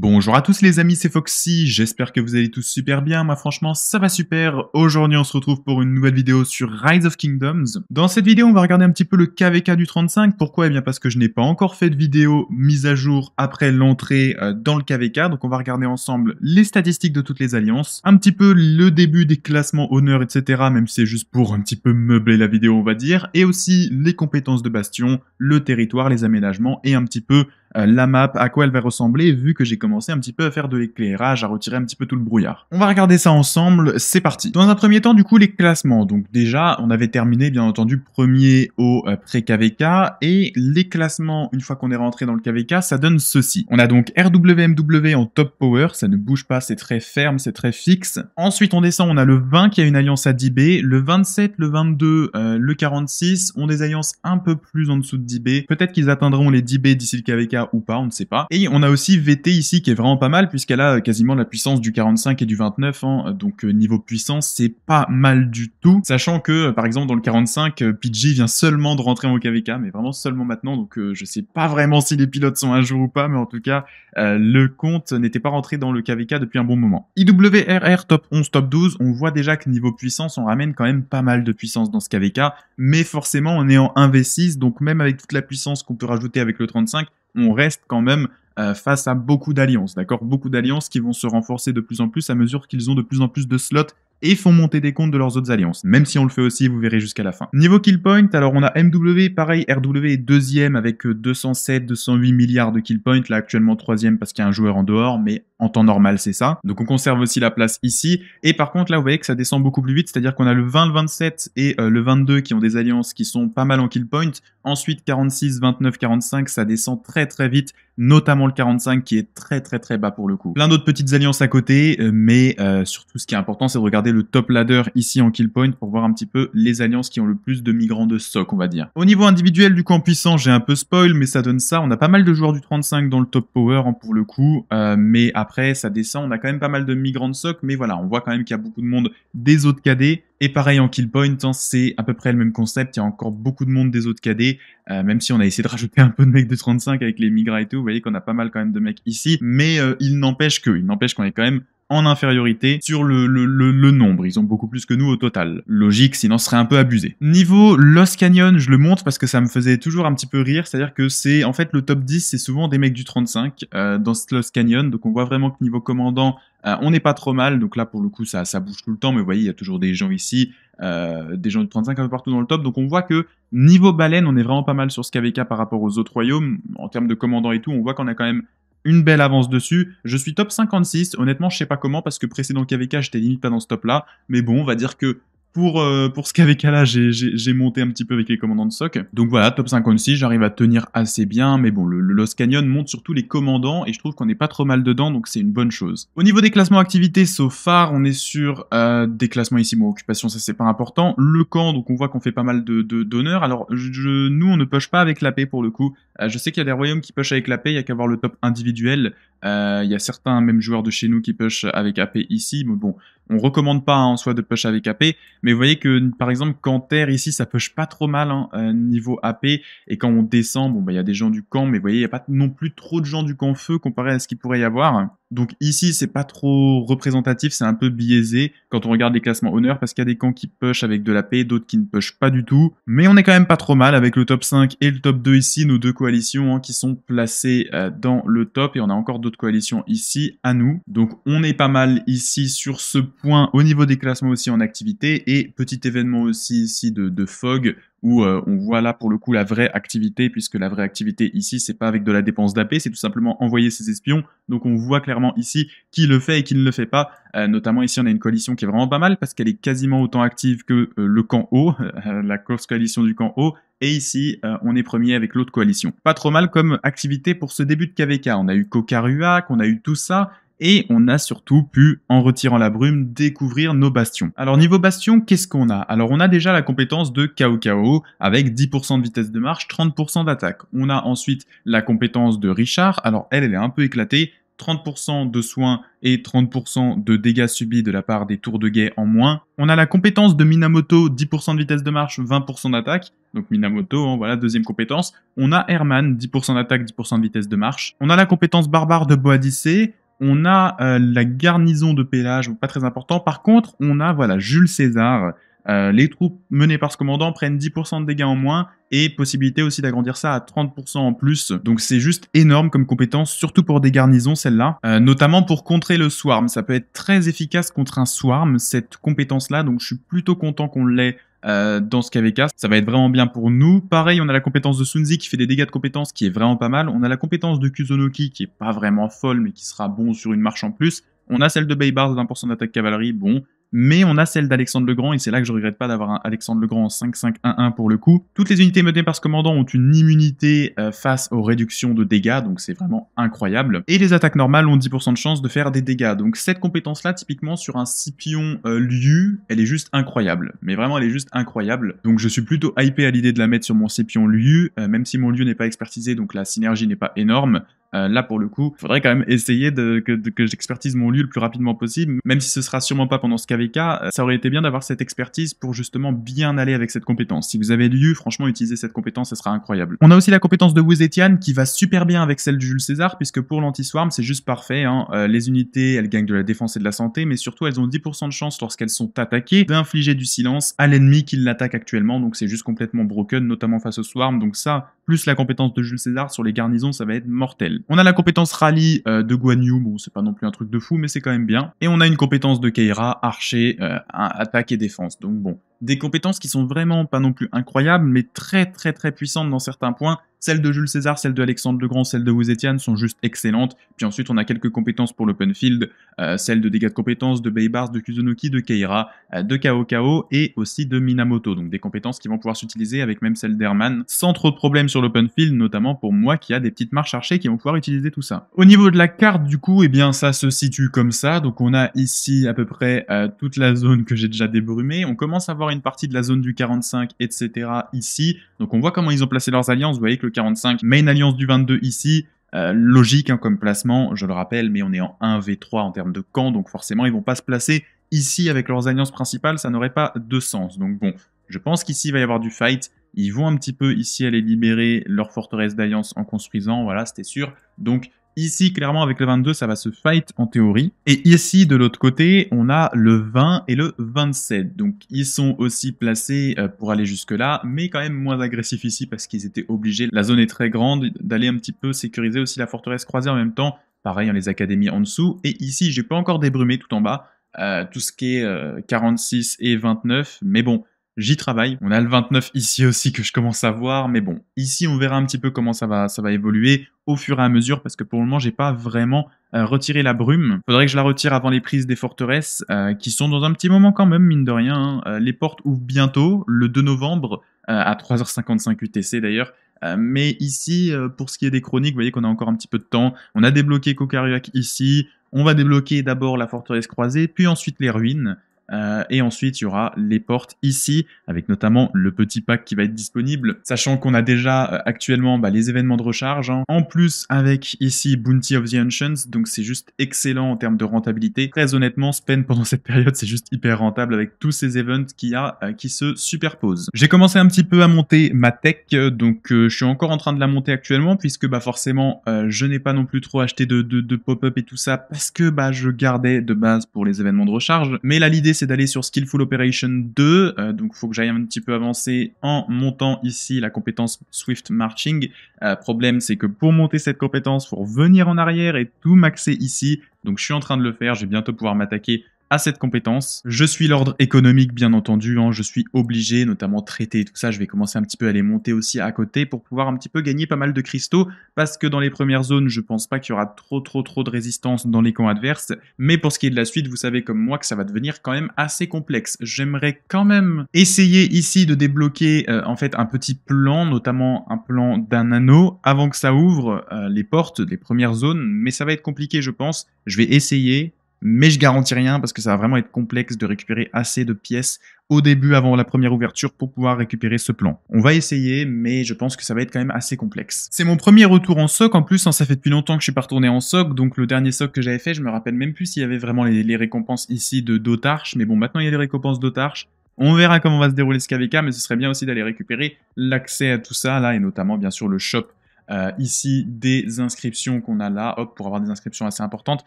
Bonjour à tous les amis, c'est Foxy, j'espère que vous allez tous super bien, moi franchement ça va super, aujourd'hui on se retrouve pour une nouvelle vidéo sur Rise of Kingdoms. Dans cette vidéo on va regarder un petit peu le KVK du 35, pourquoi Eh bien parce que je n'ai pas encore fait de vidéo mise à jour après l'entrée euh, dans le KVK, donc on va regarder ensemble les statistiques de toutes les alliances, un petit peu le début des classements honneurs etc, même si c'est juste pour un petit peu meubler la vidéo on va dire, et aussi les compétences de bastion, le territoire, les aménagements et un petit peu euh, la map, à quoi elle va ressembler, vu que j'ai commencé un petit peu à faire de l'éclairage, à retirer un petit peu tout le brouillard. On va regarder ça ensemble, c'est parti. Dans un premier temps, du coup, les classements. Donc déjà, on avait terminé, bien entendu, premier au euh, pré-KVK, et les classements, une fois qu'on est rentré dans le KVK, ça donne ceci. On a donc RWMW en top power, ça ne bouge pas, c'est très ferme, c'est très fixe. Ensuite, on descend, on a le 20 qui a une alliance à 10B, le 27, le 22, euh, le 46 ont des alliances un peu plus en dessous de 10B. Peut-être qu'ils atteindront les 10B d'ici le KVK, ou pas, on ne sait pas. Et on a aussi VT ici qui est vraiment pas mal puisqu'elle a euh, quasiment la puissance du 45 et du 29, hein. donc euh, niveau puissance c'est pas mal du tout, sachant que euh, par exemple dans le 45, PG vient seulement de rentrer en KVK, mais vraiment seulement maintenant, donc je sais pas vraiment si les pilotes sont à jour ou pas, mais en tout cas le compte n'était pas rentré dans le KVK depuis un bon moment. IWRR top 11, top 12, on voit déjà que niveau puissance on ramène quand même pas mal de puissance dans ce KVK, mais forcément on est en 1v6, donc même avec toute la puissance qu'on peut rajouter avec le 35, on reste quand même euh, face à beaucoup d'alliances, d'accord Beaucoup d'alliances qui vont se renforcer de plus en plus à mesure qu'ils ont de plus en plus de slots et font monter des comptes de leurs autres alliances. Même si on le fait aussi, vous verrez jusqu'à la fin. Niveau kill point, alors on a MW, pareil, RW est deuxième avec 207, euh, 208 milliards de kill points, là actuellement troisième parce qu'il y a un joueur en dehors, mais en temps normal, c'est ça. Donc on conserve aussi la place ici. Et par contre, là, vous voyez que ça descend beaucoup plus vite, c'est-à-dire qu'on a le 20, le 27 et euh, le 22 qui ont des alliances qui sont pas mal en kill point. Ensuite, 46, 29, 45, ça descend très très vite, notamment le 45 qui est très très très bas pour le coup. Plein d'autres petites alliances à côté, euh, mais euh, surtout ce qui est important, c'est de regarder le top ladder ici en kill point pour voir un petit peu les alliances qui ont le plus de migrants de soc, on va dire. Au niveau individuel, du coup, en puissant, j'ai un peu spoil, mais ça donne ça. On a pas mal de joueurs du 35 dans le top power hein, pour le coup, mais après après, ça descend, on a quand même pas mal de migrants de SOC, mais voilà, on voit quand même qu'il y a beaucoup de monde des autres cadets et pareil en Killpoint, point, hein, c'est à peu près le même concept, il y a encore beaucoup de monde des autres cadets, euh, même si on a essayé de rajouter un peu de mecs de 35 avec les migra et tout, vous voyez qu'on a pas mal quand même de mecs ici, mais euh, il n'empêche que, il n'empêche qu'on est quand même en infériorité sur le, le, le, nombre. Ils ont beaucoup plus que nous au total. Logique, sinon ce serait un peu abusé. Niveau Lost Canyon, je le montre parce que ça me faisait toujours un petit peu rire. C'est-à-dire que c'est, en fait, le top 10, c'est souvent des mecs du 35 euh, dans Lost Canyon. Donc on voit vraiment que niveau commandant, euh, on n'est pas trop mal, donc là pour le coup ça, bouge tout le temps, mais vous voyez, il y a toujours des gens ici, euh, des gens de 35 un peu partout dans le top, donc on voit que niveau baleine, on est vraiment pas mal sur ce KVK par rapport aux autres royaumes, en termes de commandants et tout, on voit qu'on a quand même une belle avance dessus. Je suis top 56, honnêtement je sais pas comment, parce que précédent KVK j'étais limite pas dans ce top là, mais bon, on va dire que euh, pour, ce qu'avec Ala, j'ai monté un petit peu avec les commandants de SOC. Donc voilà, top 56, j'arrive à tenir assez bien, mais bon, le, Lost Canyon monte surtout les commandants et je trouve qu'on n'est pas trop mal dedans, donc c'est une bonne chose. Au niveau des classements activités, sauf phare, on est sur euh, des classements ici, bon, occupation, ça c'est pas important. Le camp, donc on voit qu'on fait pas mal de d'honneur. Alors, nous, on ne push pas avec la paix pour le coup. Euh, je sais qu'il y a des royaumes qui push avec la paix, il y a qu'à voir le top individuel. Il y a certains même joueurs de chez nous qui push avec AP ici, mais bon, on recommande pas hein, en soi de push avec AP, mais vous voyez que par exemple quand terre ici ça push pas trop mal hein, euh, niveau AP et quand on descend bon bah il y a des gens du camp mais vous voyez il y a pas non plus trop de gens du camp feu comparé à ce qu'il pourrait y avoir. Donc ici, c'est pas trop représentatif, c'est un peu biaisé quand on regarde les classements honneurs parce qu'il y a des camps qui push avec de la paix, d'autres qui ne push pas du tout. Mais on est quand même pas trop mal avec le top 5 et le top 2 ici, nos deux coalitions hein, qui sont placées euh, dans le top et on a encore d'autres coalitions ici à nous. Donc on est pas mal ici sur ce point au niveau des classements aussi en activité et petit événement aussi ici de, de fog où euh, on voit là pour le coup la vraie activité, puisque la vraie activité ici, c'est pas avec de la dépense d'AP, c'est tout simplement envoyer ses espions. Donc on voit clairement ici qui le fait et qui ne le fait pas. Euh, notamment ici, on a une coalition qui est vraiment pas mal parce qu'elle est quasiment autant active que euh, le camp haut, la course coalition du camp haut. Et ici, on est premier avec l'autre coalition. Pas trop mal comme activité pour ce début de KVK. On a eu Cocarua, on a eu tout ça, et on a surtout pu, en retirant la brume, découvrir nos bastions. Alors niveau bastion, qu'est-ce qu'on a Alors on a déjà la compétence de Kao Kao, avec 10% de vitesse de marche, 30% d'attaque. On a ensuite la compétence de Richard, alors elle, elle est un peu éclatée, 30% de soins et 30% de dégâts subis de la part des tours de guet en moins. On a la compétence de Minamoto, 10% de vitesse de marche, 20% d'attaque. Donc Minamoto, hein, voilà, deuxième compétence. On a Herman, 10% d'attaque, 10% de vitesse de marche. On a la compétence barbare de Boadice, on a euh, la garnison de Pélage, pas très important. Par contre, on a voilà Jules César. Euh, les troupes menées par ce commandant prennent 10% de dégâts en moins et possibilité aussi d'agrandir ça à 30% en plus. Donc c'est juste énorme comme compétence, surtout pour des garnisons celle-là. Euh, notamment pour contrer le swarm. Ça peut être très efficace contre un swarm, cette compétence-là. Donc je suis plutôt content qu'on l'ait euh, dans ce KVK, ça va être vraiment bien pour nous. Pareil, on a la compétence de Sunzi qui fait des dégâts de compétence qui est vraiment pas mal. On a la compétence de Kuzonoki qui est pas vraiment folle mais qui sera bon sur une marche en plus. On a celle de Baybars d'un 20% d'attaque cavalerie, bon mais on a celle d'Alexandre le Grand, et c'est là que je regrette pas d'avoir un Alexandre le Grand en 5-5-1-1 pour le coup. Toutes les unités menées par ce commandant ont une immunité euh, face aux réductions de dégâts, donc c'est vraiment incroyable. Et les attaques normales ont 10% de chance de faire des dégâts, donc cette compétence-là, typiquement sur un Scipion euh, Liu, elle est juste incroyable. Mais vraiment, elle est juste incroyable. Donc je suis plutôt hypé à l'idée de la mettre sur mon Scipion Liu, euh, même si mon Liu n'est pas expertisé, donc la synergie n'est pas énorme. Euh, là, pour le coup, il faudrait quand même essayer de, que, j'expertise mon lieu le plus rapidement possible, même si ce sera sûrement pas pendant ce KVK. Euh, ça aurait été bien d'avoir cette expertise pour justement bien aller avec cette compétence. Si vous avez lieu, franchement, utiliser cette compétence, ce sera incroyable. On a aussi la compétence de Wu Zetian qui va super bien avec celle de Jules César, puisque pour l'anti-swarm, c'est juste parfait. Hein. Euh, les unités, elles gagnent de la défense et de la santé, mais surtout, elles ont 10% de chance lorsqu'elles sont attaquées d'infliger du silence à l'ennemi qui l'attaque actuellement. Donc c'est juste complètement broken, notamment face au swarm. Donc ça, plus la compétence de Jules César sur les garnisons, ça va être mortel. On a la compétence rallye euh, de Guan Yu, bon c'est pas non plus un truc de fou, mais c'est quand même bien. Et on a une compétence de Keira, archer, euh, attaque et défense, donc bon. Des compétences qui sont vraiment pas non plus incroyables, mais très très très puissantes dans certains points, celles de Jules César, celles de Alexandre Legrand, celles de Wuzetian sont juste excellentes. Puis ensuite, on a quelques compétences pour l'open field, euh, celles de dégâts de compétences, de Baybars, de Kuzunoki, de Keira, euh, de Kaokao et aussi de Minamoto. Donc des compétences qui vont pouvoir s'utiliser avec même celles d'Herman sans trop de problèmes sur l'open field, notamment pour moi qui a des petites marches archées qui vont pouvoir utiliser tout ça. Au niveau de la carte, du coup, eh bien ça se situe comme ça. Donc on a ici à peu près euh, toute la zone que j'ai déjà débrumée. On commence à voir une partie de la zone du 45, etc. ici. Donc on voit comment ils ont placé leurs alliances. Vous voyez que le 45, main alliance du 22 ici. Euh, logique hein, comme placement, je le rappelle, mais on est en 1v3 en termes de camp, donc forcément ils vont pas se placer ici avec leurs alliances principales, ça n'aurait pas de sens. Donc bon, je pense qu'ici il va y avoir du fight, ils vont un petit peu ici aller libérer leur forteresse d'alliance en construisant, voilà, c'était sûr. Donc Ici, clairement, avec le 22, ça va se fight en théorie. Et ici, de l'autre côté, on a le 20 et le 27. Donc, ils sont aussi placés euh, pour aller jusque-là, mais quand même moins agressifs ici parce qu'ils étaient obligés, la zone est très grande, d'aller un petit peu sécuriser aussi la forteresse croisée en même temps. Pareil, hein, les académies en dessous. Et ici, j'ai pas encore débrumé tout en bas, euh, tout ce qui est 46 euh, et 29, mais bon, j'y travaille. On a le 29 ici aussi que je commence à voir, mais bon, ici on verra un petit peu comment ça va, ça va évoluer au fur et à mesure parce que pour le moment j'ai pas vraiment euh, retiré la brume. Faudrait que je la retire avant les prises des forteresses euh, qui sont dans un petit moment quand même mine de rien. Hein. Euh, les portes ouvrent bientôt le 2 novembre à 3h55 UTC d'ailleurs. mais ici, pour ce qui est des chroniques, vous voyez qu'on a encore un petit peu de temps. On a débloqué Kokariak ici. On va débloquer d'abord la forteresse croisée, puis ensuite les ruines. Euh, et ensuite, il y aura les portes ici, avec notamment le petit pack qui va être disponible, sachant qu'on a déjà euh, actuellement bah, les événements de recharge. Hein. En plus, avec ici Bounty of the Ancients, donc c'est juste excellent en termes de rentabilité. Très honnêtement, Spend pendant cette période, c'est juste hyper rentable avec tous ces events qu'il y a euh, qui se superposent. J'ai commencé un petit peu à monter ma tech, donc je suis encore en train de la monter actuellement, puisque bah, forcément, je n'ai pas non plus trop acheté de, de pop-up et tout ça, parce que bah, je gardais de base pour les événements de recharge. Mais là, l'idée, c'est d'aller sur Skillful Operation 2, euh, donc il faut que j'aille un petit peu avancer en montant ici la compétence Swift Marching. Euh, problème, c'est que pour monter cette compétence, il faut revenir en arrière et tout maxer ici. Donc je suis en train de le faire, je vais bientôt pouvoir m'attaquer à cette compétence. Je suis l'ordre économique, bien entendu, hein. je suis obligé, notamment traité et tout ça, je vais commencer un petit peu à les monter aussi à côté pour pouvoir un petit peu gagner pas mal de cristaux, parce que dans les premières zones, je pense pas qu'il y aura trop trop trop de résistance dans les camps adverses, mais pour ce qui est de la suite, vous savez comme moi que ça va devenir quand même assez complexe. J'aimerais quand même essayer ici de débloquer euh, en fait un petit plan, notamment un plan d'un anneau, avant que ça ouvre euh, les portes, des premières zones, mais ça va être compliqué je pense. Je vais essayer, mais je garantis rien parce que ça va vraiment être complexe de récupérer assez de pièces au début avant la première ouverture pour pouvoir récupérer ce plan. On va essayer, mais je pense que ça va être quand même assez complexe. C'est mon premier retour en SOC, en plus, hein, ça fait depuis longtemps que je suis pas retourné en SOC, donc le dernier SOC que j'avais fait, je me rappelle même plus s'il y avait vraiment les, récompenses ici de d'Otarche, mais bon, maintenant il y a les récompenses d'Otarche. on verra comment va se dérouler ce KVK, mais ce serait bien aussi d'aller récupérer l'accès à tout ça, là, et notamment, bien sûr, le shop euh, ici des inscriptions qu'on a là, hop, pour avoir des inscriptions assez importantes.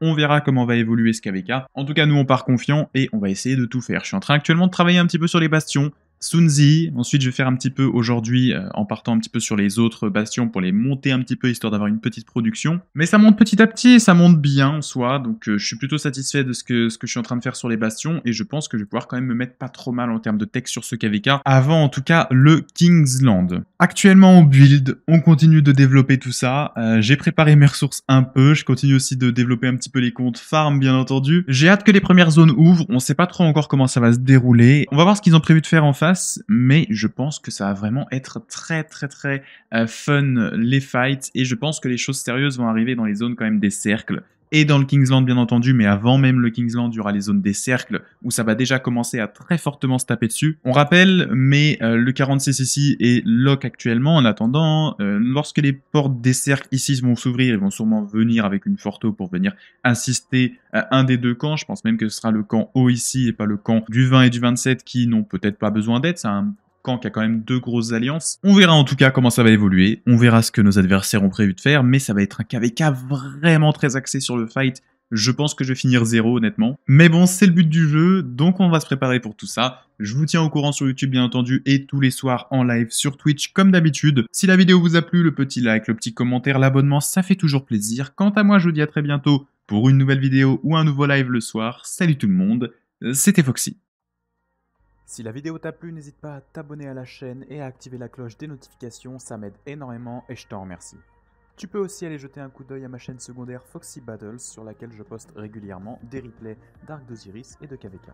On verra comment va évoluer ce KVK. En tout cas, nous, on part confiant et on va essayer de tout faire. Je suis en train actuellement de travailler un petit peu sur les bastions, Sunzi. Ensuite, je vais faire un petit peu aujourd'hui euh, en partant un petit peu sur les autres bastions pour les monter un petit peu histoire d'avoir une petite production. Mais ça monte petit à petit ça monte bien en soi. Donc, euh, je suis plutôt satisfait de ce que, je suis en train de faire sur les bastions et je pense que je vais pouvoir quand même me mettre pas trop mal en termes de texte sur ce KVK avant en tout cas le Kingsland. Actuellement en build, on continue de développer tout ça. Euh, j'ai préparé mes ressources un peu. Je continue aussi de développer un petit peu les comptes farm bien entendu. J'ai hâte que les premières zones ouvrent. On sait pas trop encore comment ça va se dérouler. On va voir ce qu'ils ont prévu de faire en face mais je pense que ça va vraiment être très très très euh, fun euh, les fights et je pense que les choses sérieuses vont arriver dans les zones quand même des cercles et dans le Kingsland bien entendu, mais avant même le Kingsland, il y aura les zones des cercles où ça va déjà commencer à très fortement se taper dessus. On rappelle, mais euh, le 46 ici est lock actuellement. En attendant, euh, lorsque les portes des cercles ici vont s'ouvrir, ils vont sûrement venir avec une forteau pour venir insister à un des deux camps. Je pense même que ce sera le camp haut ici et pas le camp du 20 et du 27 qui n'ont peut-être pas besoin d'être, C'est un qui a quand même deux grosses alliances. On verra en tout cas comment ça va évoluer, on verra ce que nos adversaires ont prévu de faire, mais ça va être un KVK vraiment très axé sur le fight. Je pense que je vais finir zéro honnêtement. Mais bon, c'est le but du jeu, donc on va se préparer pour tout ça. Je vous tiens au courant sur YouTube bien entendu et tous les soirs en live sur Twitch comme d'habitude. Si la vidéo vous a plu, le petit like, le petit commentaire, l'abonnement, ça fait toujours plaisir. Quant à moi, je vous dis à très bientôt pour une nouvelle vidéo ou un nouveau live le soir. Salut tout le monde, c'était Foxy. Si la vidéo t'a plu, n'hésite pas à t'abonner à la chaîne et à activer la cloche des notifications, ça m'aide énormément et je t'en remercie. Tu peux aussi aller jeter un coup d'œil à ma chaîne secondaire Foxy Battles sur laquelle je poste régulièrement des replays d'Arc d'Osiris et de KVK.